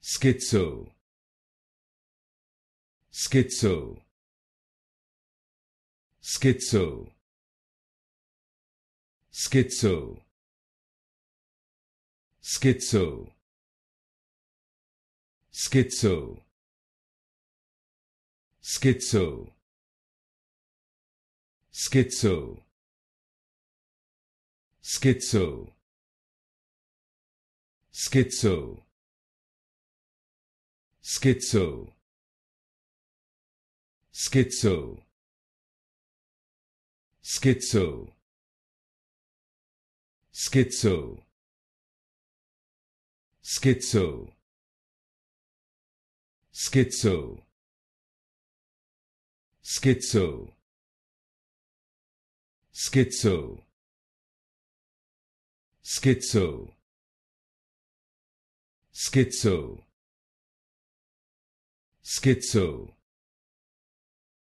schizo schizo schizo schizo schizo schizo schizo schizo schizo schizo schizo schizo schizo schizo schizo schizo schizo schizo schizo schizo Schizo